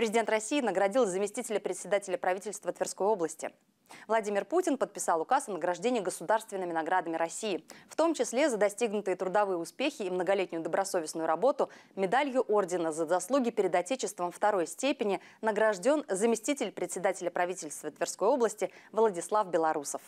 Президент России наградил заместителя председателя правительства Тверской области. Владимир Путин подписал указ о награждении государственными наградами России, в том числе за достигнутые трудовые успехи и многолетнюю добросовестную работу медалью ордена за заслуги перед Отечеством второй степени награжден заместитель председателя правительства Тверской области Владислав Белорусов.